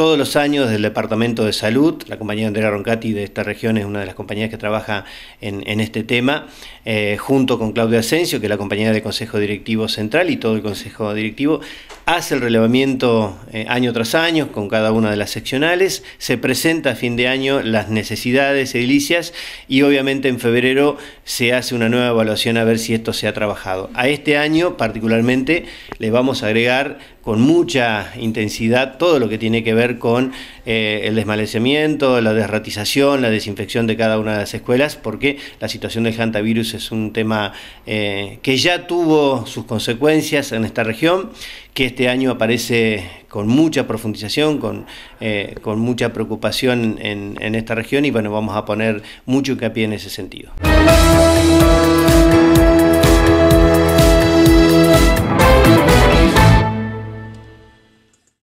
todos los años del Departamento de Salud. La compañía Andrea Roncati de esta región es una de las compañías que trabaja en, este tema, eh, junto con Claudia Asensio, que es la compañía de Consejo Directivo Central y todo el Consejo Directivo, hace el relevamiento eh, año tras año con cada una de las seccionales, se presenta a fin de año las necesidades edilicias y obviamente en febrero se hace una nueva evaluación a ver si esto se ha trabajado. A este año particularmente le vamos a agregar con mucha intensidad todo lo que tiene que ver con eh, el desmalecimiento, la desratización, la desinfección de cada una de las escuelas, porque la situación del hantavirus es un tema eh, que ya tuvo sus consecuencias en esta región, que este año aparece con mucha profundización, con, eh, mucha preocupación en, en esta región y bueno, vamos a poner mucho hincapié en ese sentido.